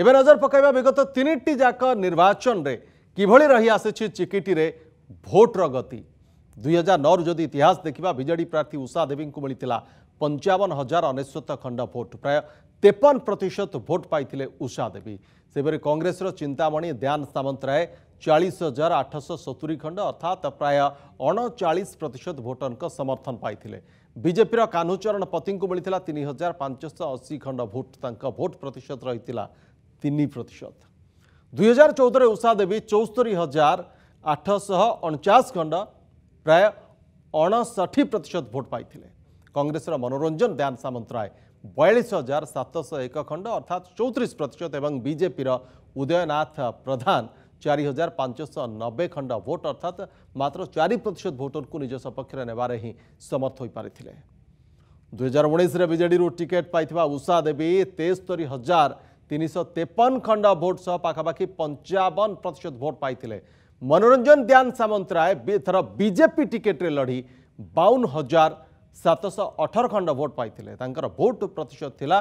এবে নজর পকাইবা বিগত তিনটি যাক নির্বাচনরে কিভাবে রহি আসিছি চিকিটিরে ভোটর গতি দুই হাজার নর যদি ইতিহাস দেখা বিজেডি প্রার্থী উষা দেবী মিলিলা পঞ্চাবন হাজার অনেশ্বত খণ্ড ভোট প্রায় তেপন প্রতিশত ভোট পাইলে উষা দেবী সেপরি কংগ্রেসর চিন্তামণি দ্যান সামন্তরায় চাশ হাজার আঠশ সতুরি খণ্ড অর্থাৎ প্রায় অণচাশ প্রতিশত ভোটরক সমর্থন পাইলে বিজেপির কাহ্নুচরণ পতি মিলিলা তিন হাজার পাঁচশ অশী খণ্ড ভোট তাঁর ভোট প্রতিশত রয়েছে तीन प्रतिशत दुई हजार चौदह उषा देवी चौस्तरी हजार आठश अणचाश खंड प्राय अणसठी प्रतिशत भोट पाई कंग्रेस मनोरंजन दयान सामंतराय बयालीस हजार सातश एक खंड अर्थात चौतीस प्रतिशत और बीजेपी उदयनाथ प्रधान चार हजार पांचश नब्बे खंड भोट अर्थात मात्र चार प्रतिशत भोटर को निज सपक्ष नेबारे ही समर्थ हो पारे दुई हजार उन्नीस विजेड टिकेट पाई उषा देवी तेस्तरी हजार তিনশো তেপন খণ্ড ভোট সহ পাখাপাখি পঞ্চাবন প্রতিশত ভোট পাই মনোরঞ্জন দ্যান সামন্তরায় এথর বিজেপি টিকেটে লড়ি বাউন হাজার সাতশ অঠর খণ্ড ভোট পাই তাঁর ভোট প্রতিশত লা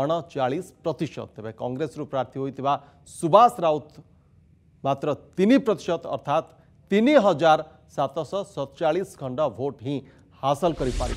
অণচাশ প্রতিশত তবে কংগ্রেস প্রার্থী হয়ে সুভাষ রাউত মাত্র তিন প্রতিশত অর্থাৎ তিন হাজার সাতশ সতচাশ খণ্ড ভোট হি হাসল করে পারি